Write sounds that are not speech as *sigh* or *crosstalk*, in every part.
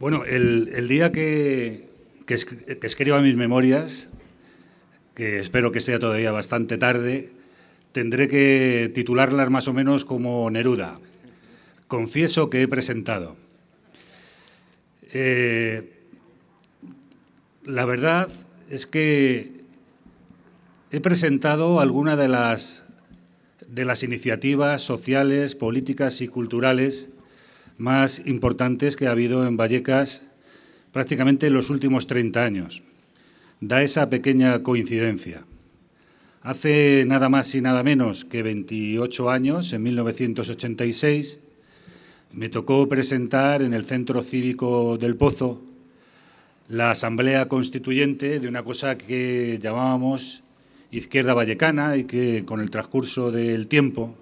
Bueno, el, día que, escriba mis memorias, que espero que sea todavía bastante tarde, tendré que titularlas más o menos como Neruda. Confieso que he presentado. Eh, la verdad es que he presentado algunas de las, de las iniciativas sociales, políticas y culturales más importantes que ha habido en Vallecas prácticamente en los últimos 30 años. Da esa pequeña coincidencia. Hace nada más y nada menos que 28 años, en 1986, me tocó presentar en el Centro Cívico del Pozo la Asamblea Constituyente de una cosa que llamábamos Izquierda Vallecana y que con el transcurso del tiempo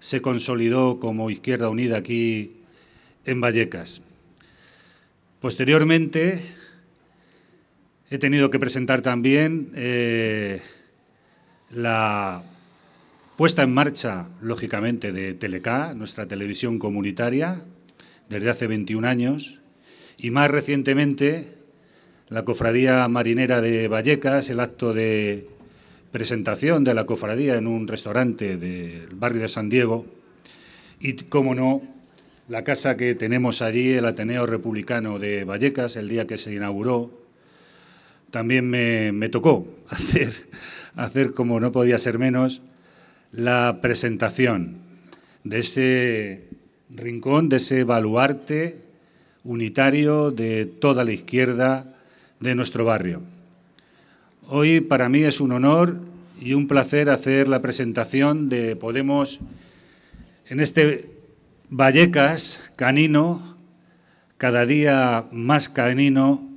se consolidó como Izquierda Unida aquí en Vallecas. Posteriormente, he tenido que presentar también eh, la puesta en marcha, lógicamente, de Teleca, nuestra televisión comunitaria, desde hace 21 años, y más recientemente la Cofradía Marinera de Vallecas, el acto de presentación de la cofradía en un restaurante del barrio de San Diego, y, como no, la casa que tenemos allí, el Ateneo Republicano de Vallecas, el día que se inauguró, también me, tocó *laughs* hacer, hacer, como no podía ser menos, la presentación de ese rincón, de ese baluarte unitario de toda la izquierda de nuestro barrio. Hoy para mí es un honor y un placer hacer la presentación de Podemos en este Vallecas, canino, cada día más canino,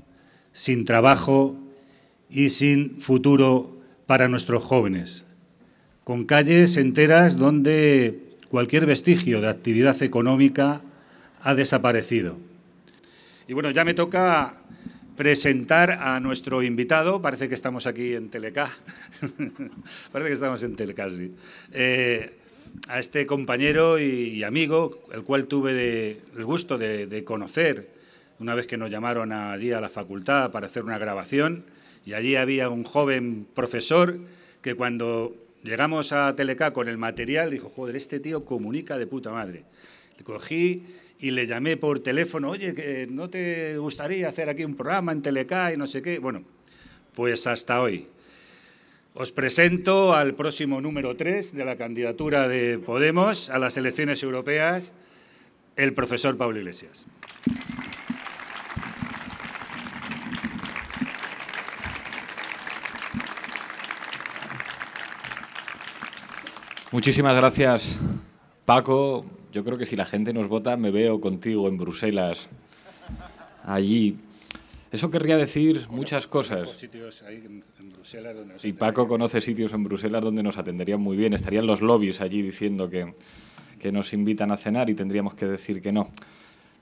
sin trabajo y sin futuro para nuestros jóvenes, con calles enteras donde cualquier vestigio de actividad económica ha desaparecido. Y bueno, ya me toca presentar a nuestro invitado. Parece que estamos aquí en Teleca, *laughs* Parece que estamos en Teleca sí. Eh, a este compañero y, amigo, el cual tuve el gusto de, conocer una vez que nos llamaron allí a la facultad para hacer una grabación. Y allí había un joven profesor que cuando llegamos a Teleca con el material dijo, joder, este tío comunica de puta madre. Le cogí y le llamé por teléfono, oye, que ¿no te gustaría hacer aquí un programa en Teleca y no sé qué? Bueno, pues hasta hoy. Os presento al próximo número 3 de la candidatura de Podemos a las elecciones europeas, el profesor Pablo Iglesias. Muchísimas gracias, Paco. Yo creo que si la gente nos vota, me veo contigo en Bruselas, allí eso querría decir muchas cosas. y Paco conoce sitios en Bruselas donde nos atenderían muy bien. Estarían los lobbies allí diciendo que, que nos invitan a cenar y tendríamos que decir que no.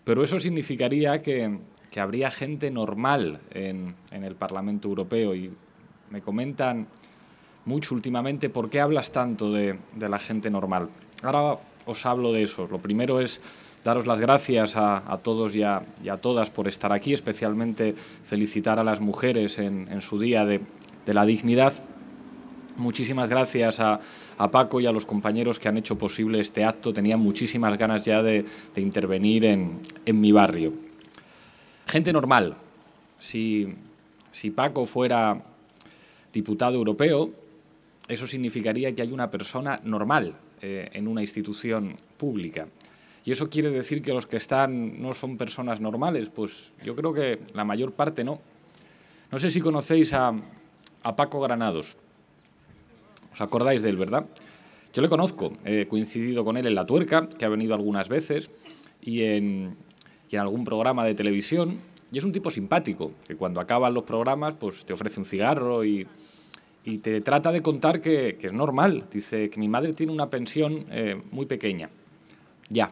Pero eso significaría que, habría gente normal en, el Parlamento Europeo y me comentan mucho últimamente por qué hablas tanto de, de la gente normal. Ahora os hablo de eso. Lo primero es daros las gracias a, todos y a, todas por estar aquí, especialmente felicitar a las mujeres en, su Día de, la Dignidad. Muchísimas gracias a, Paco y a los compañeros que han hecho posible este acto. Tenía muchísimas ganas ya de, intervenir en, mi barrio. Gente normal. Si, Paco fuera diputado europeo, eso significaría que hay una persona normal eh, en una institución pública. Y eso quiere decir que los que están no son personas normales. Pues yo creo que la mayor parte no. No sé si conocéis a, Paco Granados. ¿Os acordáis de él, verdad? Yo le conozco, he coincidido con él en La Tuerca, que ha venido algunas veces, y en, algún programa de televisión. Y es un tipo simpático, que cuando acaban los programas pues te ofrece un cigarro y, te trata de contar que, es normal. Dice que mi madre tiene una pensión eh, muy pequeña. Ya,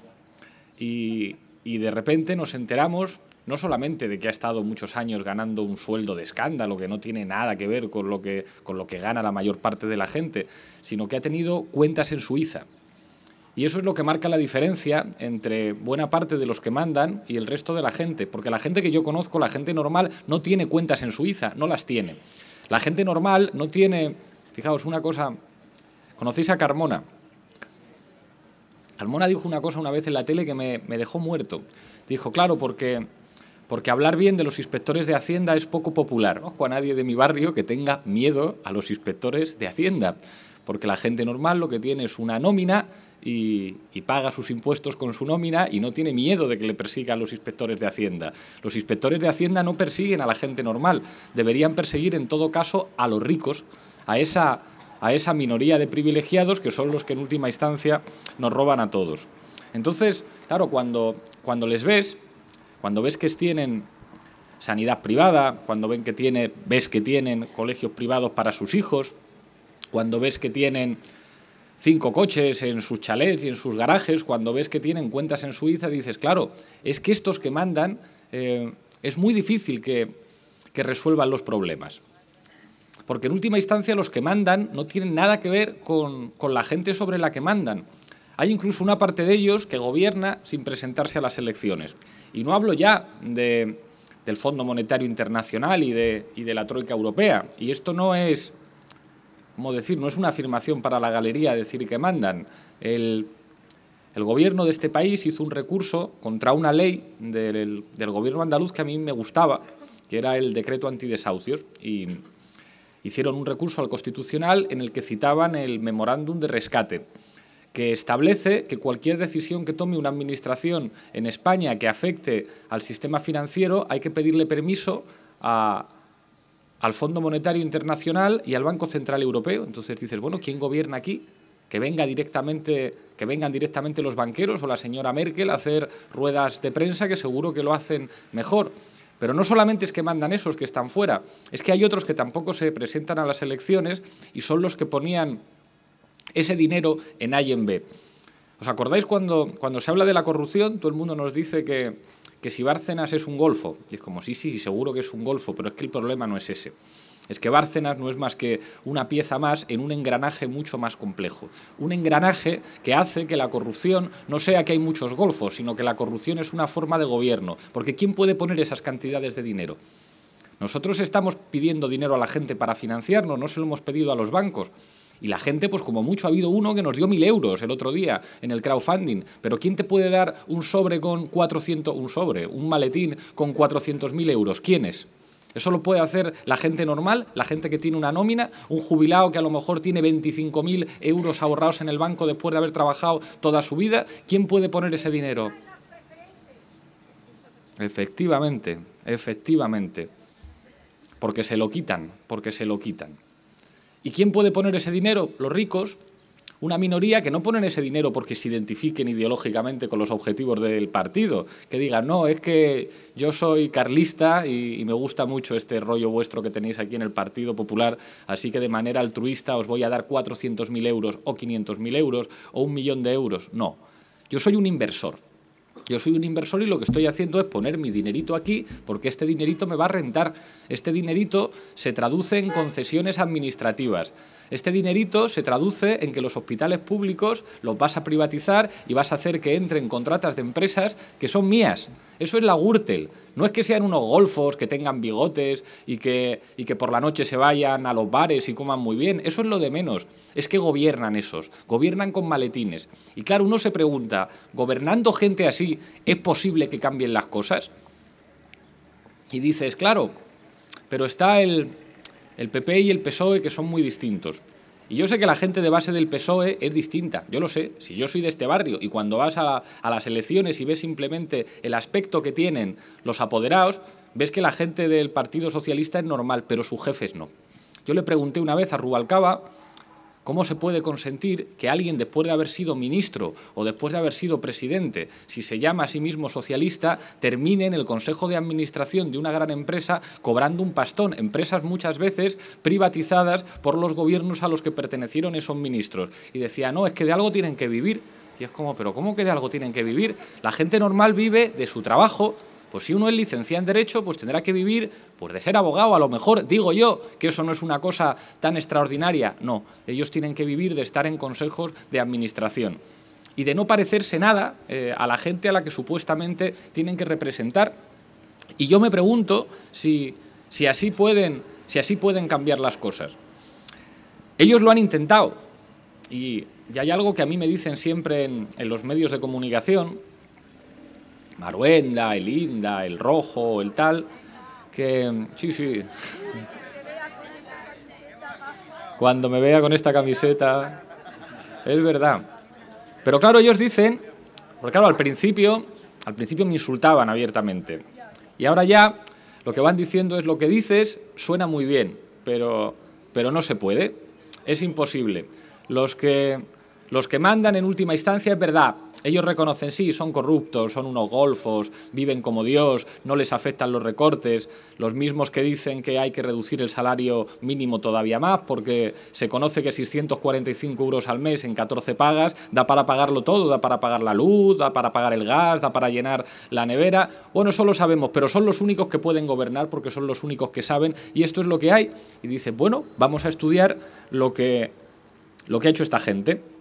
y, de repente nos enteramos no solamente de que ha estado muchos años ganando un sueldo de escándalo que no tiene nada que ver con lo que, con lo que gana la mayor parte de la gente, sino que ha tenido cuentas en Suiza. Y eso es lo que marca la diferencia entre buena parte de los que mandan y el resto de la gente, porque la gente que yo conozco, la gente normal, no tiene cuentas en Suiza, no las tiene. La gente normal no tiene, fijaos, una cosa, conocéis a Carmona, Salmona dijo una cosa una vez en la tele que me, dejó muerto. Dijo, claro, porque porque hablar bien de los inspectores de Hacienda es poco popular. No a nadie de mi barrio que tenga miedo a los inspectores de Hacienda, porque la gente normal lo que tiene es una nómina y, y, paga sus impuestos con su nómina y no tiene miedo de que le persigan los inspectores de Hacienda. Los inspectores de Hacienda no persiguen a la gente normal, deberían perseguir en todo caso a los ricos, a esa a esa minoría de privilegiados que son los que en última instancia nos roban a todos. Entonces, claro, cuando, cuando les ves, cuando ves que tienen sanidad privada, cuando ven que tiene, ves que tienen colegios privados para sus hijos, cuando ves que tienen cinco coches en sus chalets y en sus garajes, cuando ves que tienen cuentas en Suiza, dices, claro, es que estos que mandan eh, es muy difícil que resuelvan los problemas. Porque en última instancia los que mandan no tienen nada que ver con, la gente sobre la que mandan. Hay incluso una parte de ellos que gobierna sin presentarse a las elecciones. Y no hablo ya del Fondo Monetario Internacional y de, la Troika Europea. Y esto no es, como decir, no es una afirmación para la galería decir que mandan. El, gobierno de este país hizo un recurso contra una ley del, gobierno andaluz que a mí me gustaba, que era el decreto antidesahucios. Y hicieron un recurso al Constitucional en el que citaban el memorándum de rescate que establece que cualquier decisión que tome una administración en España que afecte al sistema financiero hay que pedirle permiso al Fondo Monetario Internacional y al Banco Central Europeo. Entonces dices, bueno, ¿quién gobierna aquí? Que, venga que vengan directamente los banqueros o la señora Merkel a hacer ruedas de prensa que seguro que lo hacen mejor. Pero no solamente es que mandan esos que están fuera, es que hay otros que tampoco se presentan a las elecciones y son los que ponían ese dinero en A y en B. ¿Os acordáis cuando, se habla de la corrupción? Todo el mundo nos dice que, que si Bárcenas es un golfo. Y es como, sí, sí, seguro que es un golfo, pero es que el problema no es ese. Es que Bárcenas no es más que una pieza más en un engranaje mucho más complejo. Un engranaje que hace que la corrupción no sea que hay muchos golfos, sino que la corrupción es una forma de gobierno. Porque ¿quién puede poner esas cantidades de dinero? Nosotros estamos pidiendo dinero a la gente para financiarnos, no se lo hemos pedido a los bancos. Y la gente, pues como mucho, ha habido uno que nos dio mil euros el otro día en el crowdfunding. Pero ¿quién te puede dar un sobre con 400, un sobre, un maletín con 400.000 euros? ¿Quiénes? Eso lo puede hacer la gente normal, la gente que tiene una nómina, un jubilado que a lo mejor tiene 25.000 euros ahorrados en el banco después de haber trabajado toda su vida. ¿Quién puede poner ese dinero? Efectivamente, efectivamente. Porque se lo quitan, porque se lo quitan. ¿Y quién puede poner ese dinero? Los ricos, una minoría que no ponen ese dinero porque se identifiquen ideológicamente con los objetivos del partido, que digan, no, es que yo soy carlista y, me gusta mucho este rollo vuestro que tenéis aquí en el Partido Popular, así que de manera altruista os voy a dar 400.000 euros o 500.000 euros o un millón de euros. No, yo soy un inversor. Yo soy un inversor y lo que estoy haciendo es poner mi dinerito aquí porque este dinerito me va a rentar. Este dinerito se traduce en concesiones administrativas. Este dinerito se traduce en que los hospitales públicos los vas a privatizar y vas a hacer que entren contratas de empresas que son mías. Eso es la Gürtel. No es que sean unos golfos que tengan bigotes y que, y que por la noche se vayan a los bares y coman muy bien. Eso es lo de menos. Es que gobiernan esos. Gobiernan con maletines. Y claro, uno se pregunta, gobernando gente así, ¿es posible que cambien las cosas? Y dices, claro, pero está el, el PP y el PSOE que son muy distintos. Y yo sé que la gente de base del PSOE es distinta, yo lo sé, si yo soy de este barrio y cuando vas a, las elecciones y ves simplemente el aspecto que tienen los apoderados, ves que la gente del Partido Socialista es normal, pero sus jefes no. Yo le pregunté una vez a Rubalcaba, ¿Cómo se puede consentir que alguien, después de haber sido ministro o después de haber sido presidente, si se llama a sí mismo socialista, termine en el Consejo de Administración de una gran empresa cobrando un pastón? Empresas muchas veces privatizadas por los gobiernos a los que pertenecieron esos ministros. Y decía, no, es que de algo tienen que vivir. Y es como, pero ¿cómo que de algo tienen que vivir? La gente normal vive de su trabajo, pues si uno es licenciado en Derecho, pues tendrá que vivir pues, de ser abogado, a lo mejor, digo yo, que eso no es una cosa tan extraordinaria. No, ellos tienen que vivir de estar en consejos de administración y de no parecerse nada eh, a la gente a la que supuestamente tienen que representar. Y yo me pregunto si, si, así pueden, si así pueden cambiar las cosas. Ellos lo han intentado y, hay algo que a mí me dicen siempre en los medios de comunicación, Maruenda, el Inda, el Rojo, el tal, que sí, sí. Cuando me vea con esta camiseta, es verdad. Pero claro, ellos dicen, porque claro, al principio, al principio me insultaban abiertamente. Y ahora ya lo que van diciendo es lo que dices suena muy bien, pero, pero no se puede, es imposible. Los que, los que mandan en última instancia es verdad, ellos reconocen, sí, son corruptos, son unos golfos, viven como Dios, no les afectan los recortes, los mismos que dicen que hay que reducir el salario mínimo todavía más, porque se conoce que 645 euros al mes en 14 pagas da para pagarlo todo, da para pagar la luz, da para pagar el gas, da para llenar la nevera. Bueno, eso lo sabemos, pero son los únicos que pueden gobernar porque son los únicos que saben y esto es lo que hay. Y dice, bueno, vamos a estudiar lo que, lo que ha hecho esta gente.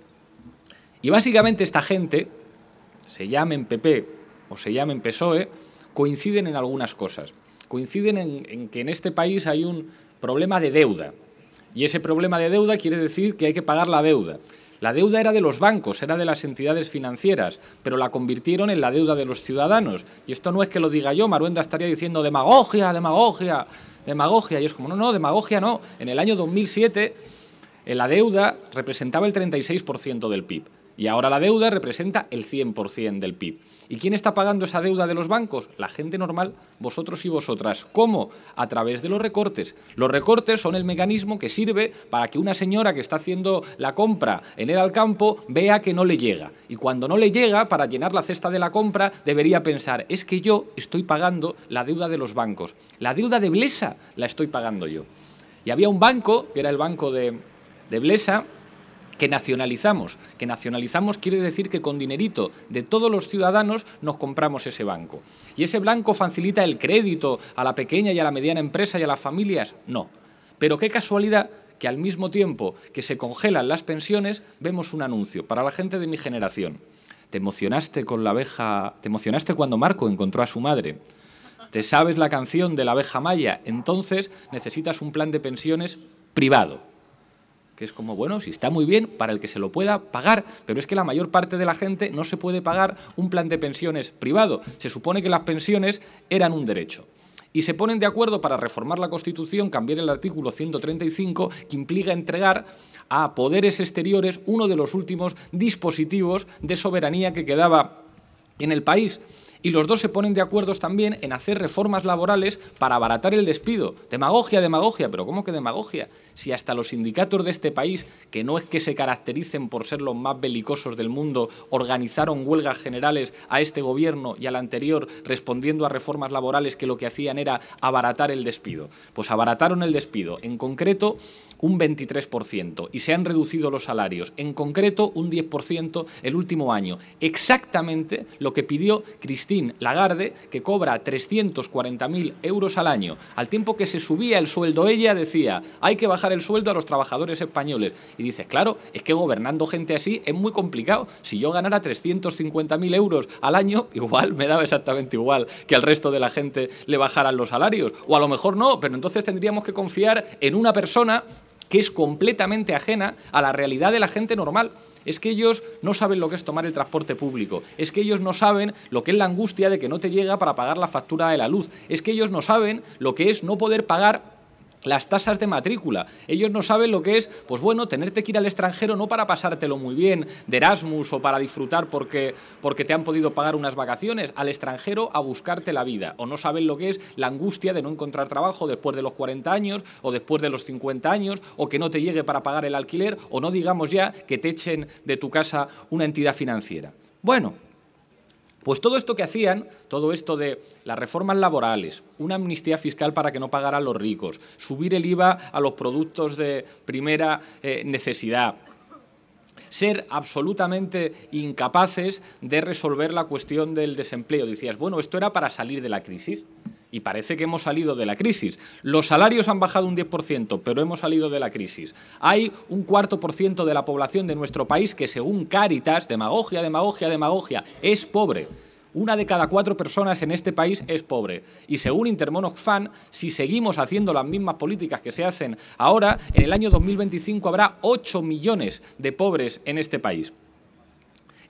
Y básicamente esta gente, se llamen PP o se llamen PSOE, coinciden en algunas cosas. Coinciden en, que en este país hay un problema de deuda. Y ese problema de deuda quiere decir que hay que pagar la deuda. La deuda era de los bancos, era de las entidades financieras, pero la convirtieron en la deuda de los ciudadanos. Y esto no es que lo diga yo, Maruenda estaría diciendo demagogia, demagogia, demagogia. Y es como, no, no, demagogia no. En el año 2007, eh, la deuda representaba el 36% del PIB. Y ahora la deuda representa el 100% del PIB. ¿Y quién está pagando esa deuda de los bancos? La gente normal, vosotros y vosotras. ¿Cómo? A través de los recortes. Los recortes son el mecanismo que sirve para que una señora que está haciendo la compra en el Alcampo vea que no le llega. Y cuando no le llega, para llenar la cesta de la compra, debería pensar, es que yo estoy pagando la deuda de los bancos. La deuda de Blesa la estoy pagando yo. Y había un banco, que era el banco de, de Blesa, que nacionalizamos. Que nacionalizamos quiere decir que con dinerito de todos los ciudadanos nos compramos ese banco. ¿Y ese banco facilita el crédito a la pequeña y a la mediana empresa y a las familias? No. Pero qué casualidad que al mismo tiempo que se congelan las pensiones, vemos un anuncio para la gente de mi generación. ¿Te emocionaste con la abeja? ¿Te emocionaste cuando Marco encontró a su madre? ¿Te sabes la canción de la abeja maya? Entonces necesitas un plan de pensiones privado es como, bueno, si está muy bien para el que se lo pueda pagar, pero es que la mayor parte de la gente no se puede pagar un plan de pensiones privado. Se supone que las pensiones eran un derecho y se ponen de acuerdo para reformar la Constitución, cambiar el artículo 135, que implica entregar a poderes exteriores uno de los últimos dispositivos de soberanía que quedaba en el país. Y los dos se ponen de acuerdo también en hacer reformas laborales para abaratar el despido. Demagogia, demagogia, pero ¿cómo que demagogia? si hasta los sindicatos de este país, que no es que se caractericen por ser los más belicosos del mundo, organizaron huelgas generales a este gobierno y al anterior respondiendo a reformas laborales que lo que hacían era abaratar el despido. Pues abarataron el despido, en concreto un 23%, y se han reducido los salarios, en concreto un 10% el último año. Exactamente lo que pidió Christine Lagarde, que cobra 340.000 euros al año. Al tiempo que se subía el sueldo, ella decía, hay que bajar el sueldo a los trabajadores españoles. Y dices, claro, es que gobernando gente así es muy complicado. Si yo ganara 350.000 euros al año, *laughs* igual me daba exactamente igual que al resto de la gente le bajaran los salarios. O a lo mejor no, pero entonces tendríamos que confiar en una persona que es completamente ajena a la realidad de la gente normal. Es que ellos no saben lo que es tomar el transporte público. Es que ellos no saben lo que es la angustia de que no te llega para pagar la factura de la luz. Es que ellos no saben lo que es no poder pagar las tasas de matrícula. Ellos no saben lo que es, pues bueno, tenerte que ir al extranjero no para pasártelo muy bien de Erasmus o para disfrutar porque, porque te han podido pagar unas vacaciones, al extranjero a buscarte la vida. O no saben lo que es la angustia de no encontrar trabajo después de los 40 años o después de los 50 años o que no te llegue para pagar el alquiler o no digamos ya que te echen de tu casa una entidad financiera. Bueno, pues todo esto que hacían, todo esto de las reformas laborales, una amnistía fiscal para que no pagaran los ricos, subir el IVA a los productos de primera eh, necesidad, ser absolutamente incapaces de resolver la cuestión del desempleo. Decías, bueno, esto era para salir de la crisis y parece que hemos salido de la crisis. Los salarios han bajado un 10%, pero hemos salido de la crisis. Hay un cuarto por ciento de la población de nuestro país que, según Cáritas, demagogia, demagogia, demagogia, es pobre. Una de cada cuatro personas en este país es pobre. Y según Intermonox si seguimos haciendo las mismas políticas que se hacen ahora, en el año 2025 habrá 8 millones de pobres en este país.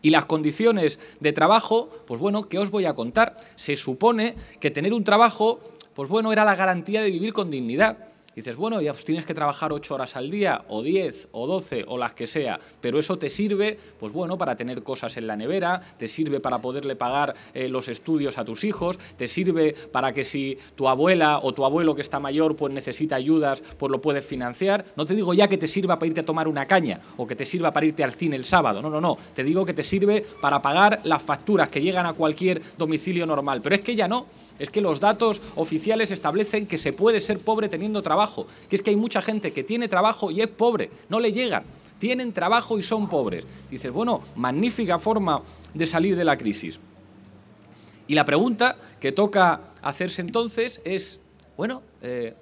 Y las condiciones de trabajo, pues bueno, ¿qué os voy a contar? Se supone que tener un trabajo, pues bueno, era la garantía de vivir con dignidad dices, bueno, ya pues tienes que trabajar ocho horas al día, o diez, o doce, o las que sea, pero eso te sirve, pues bueno, para tener cosas en la nevera, te sirve para poderle pagar eh, los estudios a tus hijos, te sirve para que si tu abuela o tu abuelo que está mayor pues necesita ayudas, pues lo puedes financiar. No te digo ya que te sirva para irte a tomar una caña o que te sirva para irte al cine el sábado, no, no, no, te digo que te sirve para pagar las facturas que llegan a cualquier domicilio normal, pero es que ya no es que los datos oficiales establecen que se puede ser pobre teniendo trabajo, que es que hay mucha gente que tiene trabajo y es pobre, no le llega, tienen trabajo y son pobres. Dices, bueno, magnífica forma de salir de la crisis. Y la pregunta que toca hacerse entonces es, bueno, eh,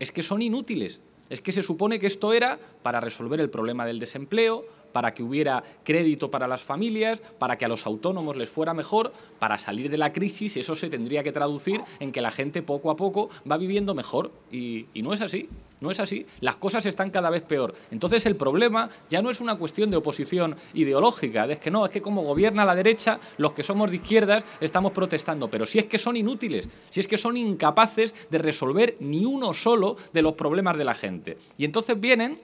es que son inútiles. Es que se supone que esto era para resolver el problema del desempleo, para que hubiera crédito para las familias, para que a los autónomos les fuera mejor, para salir de la crisis, eso se tendría que traducir en que la gente poco a poco va viviendo mejor. Y, no es así, no es así. Las cosas están cada vez peor. Entonces el problema ya no es una cuestión de oposición ideológica, es que no, es que como gobierna la derecha, los que somos de izquierdas estamos protestando, pero si es que son inútiles, si es que son incapaces de resolver ni uno solo de los problemas de la gente. Y entonces vienen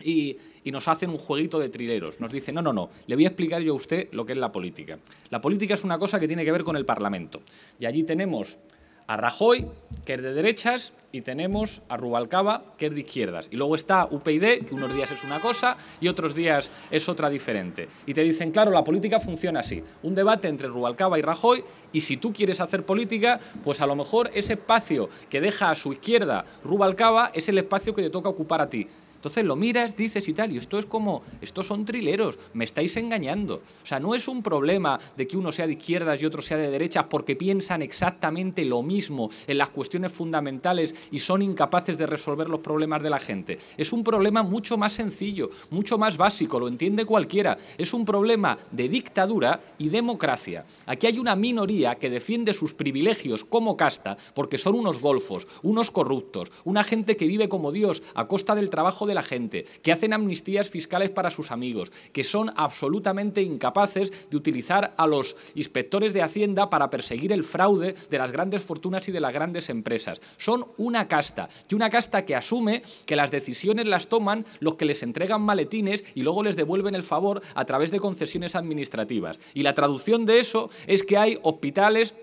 y, y nos hacen un jueguito de trileros. Nos dicen, no, no, no, le voy a explicar yo a usted lo que es la política. La política es una cosa que tiene que ver con el Parlamento. Y allí tenemos a Rajoy, que es de derechas, y tenemos a Rubalcaba, que es de izquierdas. Y luego está UPyD, que unos días es una cosa y otros días es otra diferente. Y te dicen, claro, la política funciona así. Un debate entre Rubalcaba y Rajoy, y si tú quieres hacer política, pues a lo mejor ese espacio que deja a su izquierda Rubalcaba es el espacio que te toca ocupar a ti. Entonces lo miras, dices y tal, y esto es como, estos son trileros, me estáis engañando. O sea, no es un problema de que uno sea de izquierdas y otro sea de derechas porque piensan exactamente lo mismo en las cuestiones fundamentales y son incapaces de resolver los problemas de la gente. Es un problema mucho más sencillo, mucho más básico, lo entiende cualquiera. Es un problema de dictadura y democracia. Aquí hay una minoría que defiende sus privilegios como casta porque son unos golfos, unos corruptos, una gente que vive como Dios a costa del trabajo de la gente, que hacen amnistías fiscales para sus amigos, que son absolutamente incapaces de utilizar a los inspectores de Hacienda para perseguir el fraude de las grandes fortunas y de las grandes empresas. Son una casta, y una casta que asume que las decisiones las toman los que les entregan maletines y luego les devuelven el favor a través de concesiones administrativas. Y la traducción de eso es que hay hospitales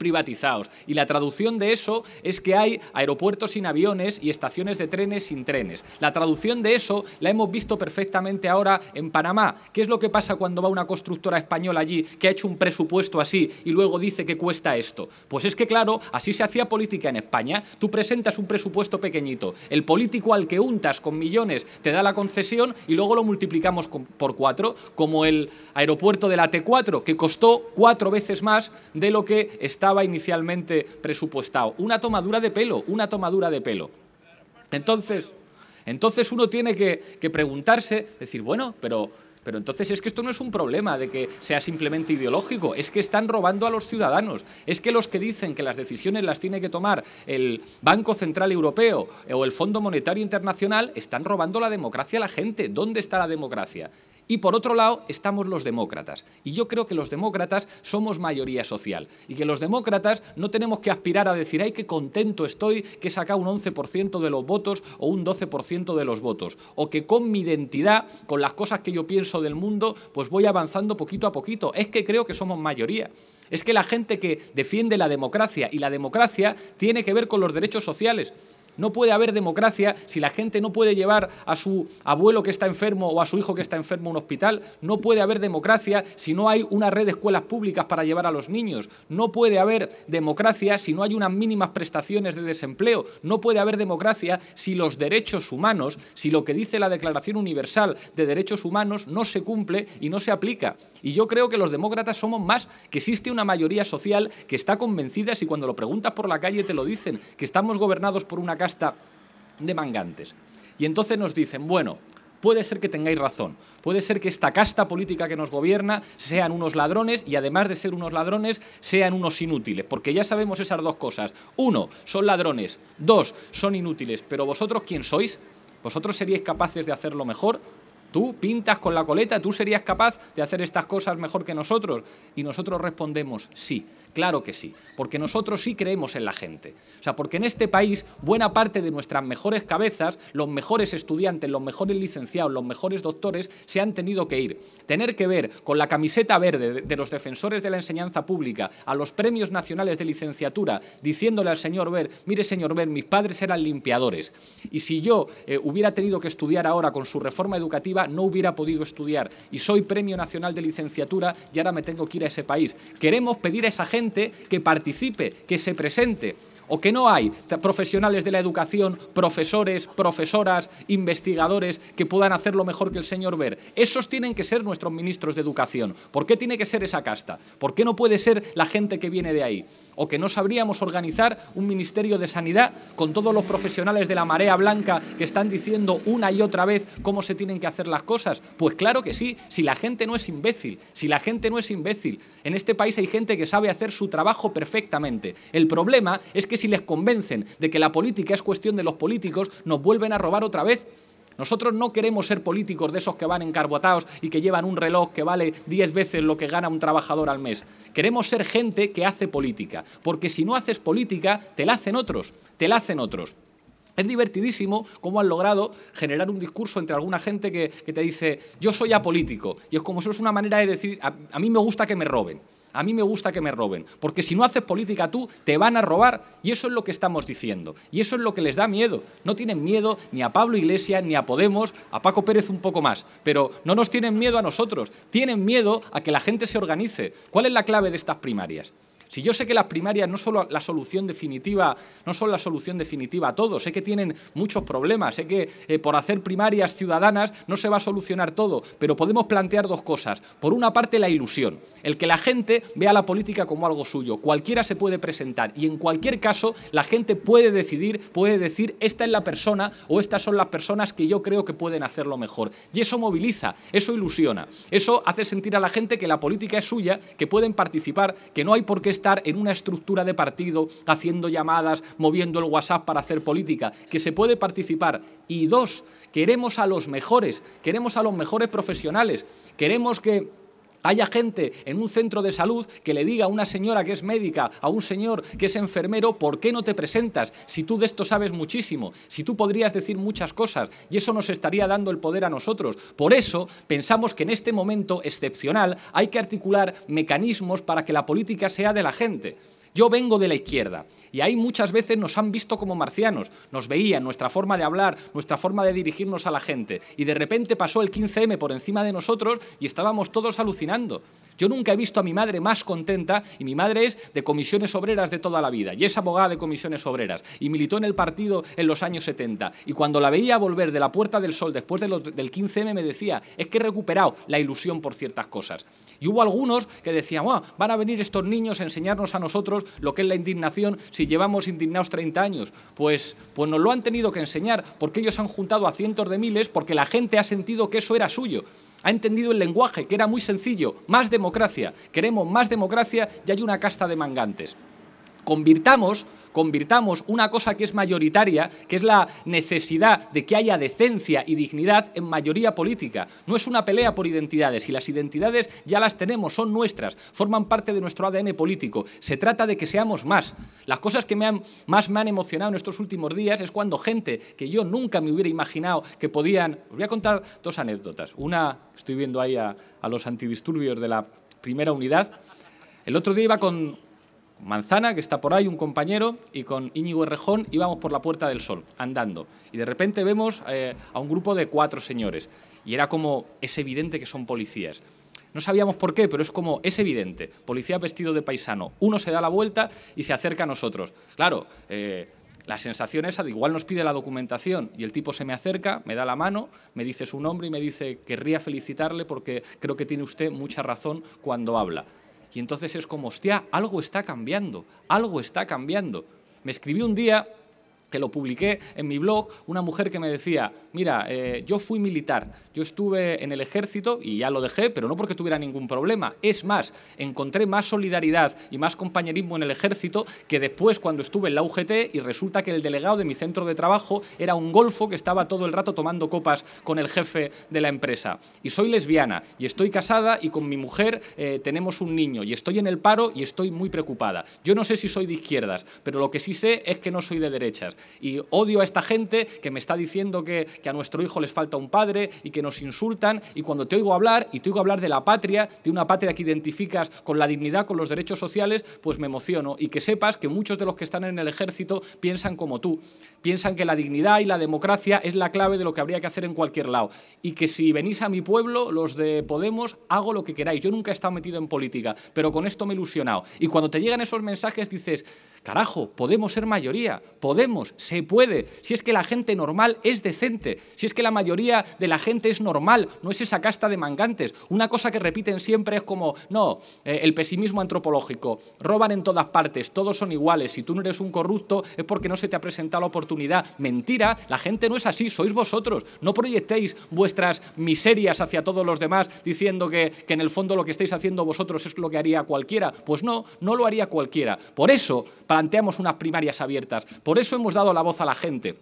privatizados. Y la traducción de eso es que hay aeropuertos sin aviones y estaciones de trenes sin trenes. La traducción de eso la hemos visto perfectamente ahora en Panamá. ¿Qué es lo que pasa cuando va una constructora española allí que ha hecho un presupuesto así y luego dice que cuesta esto? Pues es que claro, así se hacía política en España. Tú presentas un presupuesto pequeñito, el político al que untas con millones te da la concesión y luego lo multiplicamos por cuatro, como el aeropuerto de la T4, que costó cuatro veces más de lo que está estaba inicialmente presupuestado. Una tomadura de pelo, una tomadura de pelo. Entonces, entonces uno tiene que, que preguntarse, decir, bueno, pero, pero entonces es que esto no es un problema de que sea simplemente ideológico, es que están robando a los ciudadanos, es que los que dicen que las decisiones las tiene que tomar el Banco Central Europeo o el Fondo Monetario Internacional están robando la democracia a la gente. ¿Dónde está la democracia? Y por otro lado estamos los demócratas. Y yo creo que los demócratas somos mayoría social. Y que los demócratas no tenemos que aspirar a decir, ay, qué contento estoy que he sacado un 11% de los votos o un 12% de los votos. O que con mi identidad, con las cosas que yo pienso del mundo, pues voy avanzando poquito a poquito. Es que creo que somos mayoría es que la gente que defiende la democracia y la democracia tiene que ver con los derechos sociales. No puede haber democracia si la gente no puede llevar a su abuelo que está enfermo o a su hijo que está enfermo a un hospital. No puede haber democracia si no hay una red de escuelas públicas para llevar a los niños. No puede haber democracia si no hay unas mínimas prestaciones de desempleo. No puede haber democracia si los derechos humanos, si lo que dice la Declaración Universal de Derechos Humanos no se cumple y no se aplica. Y yo creo que los demócratas somos más, que existe una mayoría social que está convencida, si cuando lo preguntas por la calle te lo dicen, que estamos gobernados por una casta de mangantes. Y entonces nos dicen, bueno, puede ser que tengáis razón, puede ser que esta casta política que nos gobierna sean unos ladrones y además de ser unos ladrones, sean unos inútiles, porque ya sabemos esas dos cosas. Uno, son ladrones, dos, son inútiles, pero vosotros quién sois? ¿Vosotros seríais capaces de hacerlo mejor? Tú pintas con la coleta, tú serías capaz de hacer estas cosas mejor que nosotros. Y nosotros respondemos, sí. Claro que sí, porque nosotros sí creemos en la gente. O sea, porque en este país buena parte de nuestras mejores cabezas, los mejores estudiantes, los mejores licenciados, los mejores doctores se han tenido que ir. Tener que ver con la camiseta verde de los defensores de la enseñanza pública a los premios nacionales de licenciatura, diciéndole al señor Ver, mire señor Ver, mis padres eran limpiadores. Y si yo eh, hubiera tenido que estudiar ahora con su reforma educativa, no hubiera podido estudiar. Y soy premio nacional de licenciatura y ahora me tengo que ir a ese país. Queremos pedir a esa gente que participe, que se presente. ¿O que no hay profesionales de la educación, profesores, profesoras, investigadores que puedan hacerlo mejor que el señor Ver? Esos tienen que ser nuestros ministros de educación. ¿Por qué tiene que ser esa casta? ¿Por qué no puede ser la gente que viene de ahí? o que no sabríamos organizar un Ministerio de Sanidad con todos los profesionales de la marea blanca que están diciendo una y otra vez cómo se tienen que hacer las cosas? Pues claro que sí, si la gente no es imbécil, si la gente no es imbécil. En este país hay gente que sabe hacer su trabajo perfectamente. El problema es que si les convencen de que la política es cuestión de los políticos, nos vuelven a robar otra vez. Nosotros no queremos ser políticos de esos que van encarbotados y que llevan un reloj que vale 10 veces lo que gana un trabajador al mes. Queremos ser gente que hace política, porque si no haces política, te la hacen otros, te la hacen otros. Es divertidísimo cómo han logrado generar un discurso entre alguna gente que, te dice, yo soy apolítico. Y es como eso es una manera de decir, a mí me gusta que me roben. A mí me gusta que me roben, porque si no haces política tú, te van a robar. Y eso es lo que estamos diciendo. Y eso es lo que les da miedo. No tienen miedo ni a Pablo Iglesias, ni a Podemos, a Paco Pérez un poco más. Pero no nos tienen miedo a nosotros. Tienen miedo a que la gente se organice. ¿Cuál es la clave de estas primarias? Si yo sé que las primarias no son la solución definitiva, no son la solución definitiva a todo, sé que tienen muchos problemas, sé que eh, por hacer primarias ciudadanas no se va a solucionar todo, pero podemos plantear dos cosas. Por una parte, la ilusión, el que la gente vea la política como algo suyo, cualquiera se puede presentar y en cualquier caso la gente puede decidir, puede decir esta es la persona o estas son las personas que yo creo que pueden hacerlo mejor. Y eso moviliza, eso ilusiona, eso hace sentir a la gente que la política es suya, que pueden participar, que no hay por qué estar en una estructura de partido haciendo llamadas, moviendo el WhatsApp para hacer política, que se puede participar. Y dos, queremos a los mejores, queremos a los mejores profesionales, queremos que haya gente en un centro de salud que le diga a una señora que es médica, a un señor que es enfermero, ¿por qué no te presentas? Si tú de esto sabes muchísimo, si tú podrías decir muchas cosas y eso nos estaría dando el poder a nosotros. Por eso pensamos que en este momento excepcional hay que articular mecanismos para que la política sea de la gente. Yo vengo de la izquierda y ahí muchas veces nos han visto como marcianos, nos veían nuestra forma de hablar, nuestra forma de dirigirnos a la gente y de repente pasó el 15M por encima de nosotros y estábamos todos alucinando. Yo nunca he visto a mi madre más contenta y mi madre es de comisiones obreras de toda la vida y es abogada de comisiones obreras y militó en el partido en los años 70 y cuando la veía volver de la Puerta del Sol después del 15M me decía, es que he recuperado la ilusión por ciertas cosas. Y hubo algunos que decían, van a venir estos niños a enseñarnos a nosotros lo que es la indignación si llevamos indignados 30 años. Pues, pues nos lo han tenido que enseñar porque ellos han juntado a cientos de miles porque la gente ha sentido que eso era suyo. Ha entendido el lenguaje, que era muy sencillo, más democracia. Queremos más democracia y hay una casta de mangantes. Convirtamos convirtamos una cosa que es mayoritaria, que es la necesidad de que haya decencia y dignidad en mayoría política. No es una pelea por identidades y las identidades ya las tenemos, son nuestras, forman parte de nuestro ADN político. Se trata de que seamos más. Las cosas que me han, más me han emocionado en estos últimos días es cuando gente que yo nunca me hubiera imaginado que podían... Os voy a contar dos anécdotas. Una, estoy viendo ahí a, a los antidisturbios de la primera unidad. El otro día iba con, Manzana, que está por ahí, un compañero, y con Íñigo Errejón íbamos por la Puerta del Sol, andando. Y de repente vemos eh, a un grupo de cuatro señores. Y era como, es evidente que son policías. No sabíamos por qué, pero es como, es evidente. Policía vestido de paisano. Uno se da la vuelta y se acerca a nosotros. Claro, eh, la sensación es, igual nos pide la documentación y el tipo se me acerca, me da la mano, me dice su nombre y me dice, querría felicitarle porque creo que tiene usted mucha razón cuando habla. Y entonces es como, hostia, algo está cambiando, algo está cambiando. Me escribí un día que lo publiqué en mi blog, una mujer que me decía, mira, eh, yo fui militar, yo estuve en el ejército y ya lo dejé, pero no porque tuviera ningún problema. Es más, encontré más solidaridad y más compañerismo en el ejército que después cuando estuve en la UGT y resulta que el delegado de mi centro de trabajo era un golfo que estaba todo el rato tomando copas con el jefe de la empresa. Y soy lesbiana y estoy casada y con mi mujer eh, tenemos un niño y estoy en el paro y estoy muy preocupada. Yo no sé si soy de izquierdas, pero lo que sí sé es que no soy de derechas y odio a esta gente que me está diciendo que, a nuestro hijo les falta un padre y que nos insultan y cuando te oigo hablar y te oigo hablar de la patria, de una patria que identificas con la dignidad, con los derechos sociales, pues me emociono y que sepas que muchos de los que están en el ejército piensan como tú, piensan que la dignidad y la democracia es la clave de lo que habría que hacer en cualquier lado y que si venís a mi pueblo, los de Podemos, hago lo que queráis. Yo nunca he estado metido en política, pero con esto me he ilusionado. Y cuando te llegan esos mensajes dices, Carajo, podemos ser mayoría, podemos, se puede, si es que la gente normal es decente, si es que la mayoría de la gente es normal, no es esa casta de mangantes. Una cosa que repiten siempre es como, no, eh, el pesimismo antropológico, roban en todas partes, todos son iguales, si tú no eres un corrupto es porque no se te ha presentado la oportunidad. Mentira, la gente no es así, sois vosotros, no proyectéis vuestras miserias hacia todos los demás diciendo que, que en el fondo lo que estáis haciendo vosotros es lo que haría cualquiera. Pues no, no lo haría cualquiera. Por eso, planteamos unas primarias abiertas. Por eso hemos dado la voz a la gente.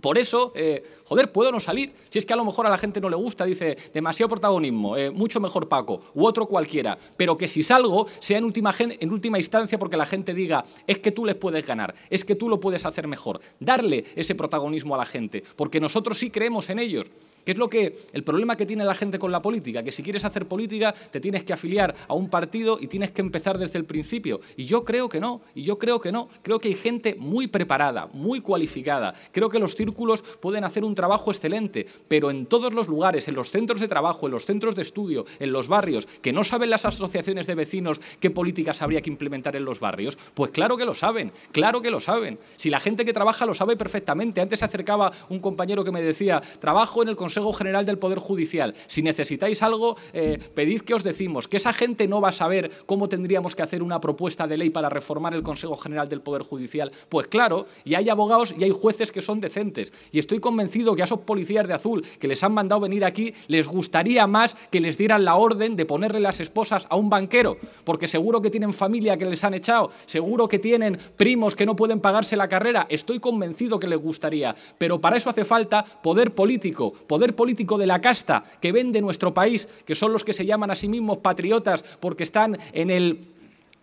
Por eso, eh, joder, puedo no salir. Si es que a lo mejor a la gente no le gusta, dice, demasiado protagonismo, eh, mucho mejor Paco, u otro cualquiera. Pero que si salgo, sea en última, en última instancia porque la gente diga, es que tú les puedes ganar, es que tú lo puedes hacer mejor. Darle ese protagonismo a la gente, porque nosotros sí creemos en ellos. ¿Qué es lo que el problema que tiene la gente con la política? Que si quieres hacer política te tienes que afiliar a un partido y tienes que empezar desde el principio. Y yo creo que no, y yo creo que no. Creo que hay gente muy preparada, muy cualificada. Creo que los círculos pueden hacer un trabajo excelente, pero en todos los lugares, en los centros de trabajo, en los centros de estudio, en los barrios, que no saben las asociaciones de vecinos qué políticas habría que implementar en los barrios, pues claro que lo saben, claro que lo saben. Si la gente que trabaja lo sabe perfectamente. Antes se acercaba un compañero que me decía, trabajo en el Consejo Consejo General del Poder Judicial. Si necesitáis algo, eh, pedid que os decimos que esa gente no va a saber cómo tendríamos que hacer una propuesta de ley para reformar el Consejo General del Poder Judicial. Pues claro, y hay abogados y hay jueces que son decentes. Y estoy convencido que a esos policías de azul que les han mandado venir aquí les gustaría más que les dieran la orden de ponerle las esposas a un banquero, porque seguro que tienen familia que les han echado, seguro que tienen primos que no pueden pagarse la carrera. Estoy convencido que les gustaría. Pero para eso hace falta poder político, poder político de la casta que vende nuestro país, que son los que se llaman a sí mismos patriotas porque están en el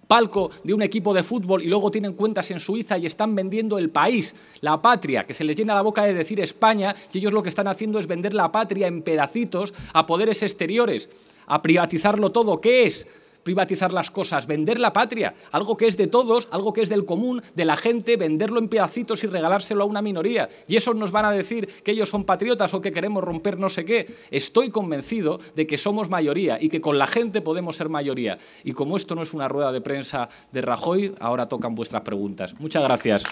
palco de un equipo de fútbol y luego tienen cuentas en Suiza y están vendiendo el país, la patria, que se les llena la boca de decir España y ellos lo que están haciendo es vender la patria en pedacitos a poderes exteriores, a privatizarlo todo. ¿Qué es? privatizar las cosas, vender la patria, algo que es de todos, algo que es del común, de la gente, venderlo en pedacitos y regalárselo a una minoría. Y esos nos van a decir que ellos son patriotas o que queremos romper no sé qué. Estoy convencido de que somos mayoría y que con la gente podemos ser mayoría. Y como esto no es una rueda de prensa de Rajoy, ahora tocan vuestras preguntas. Muchas gracias.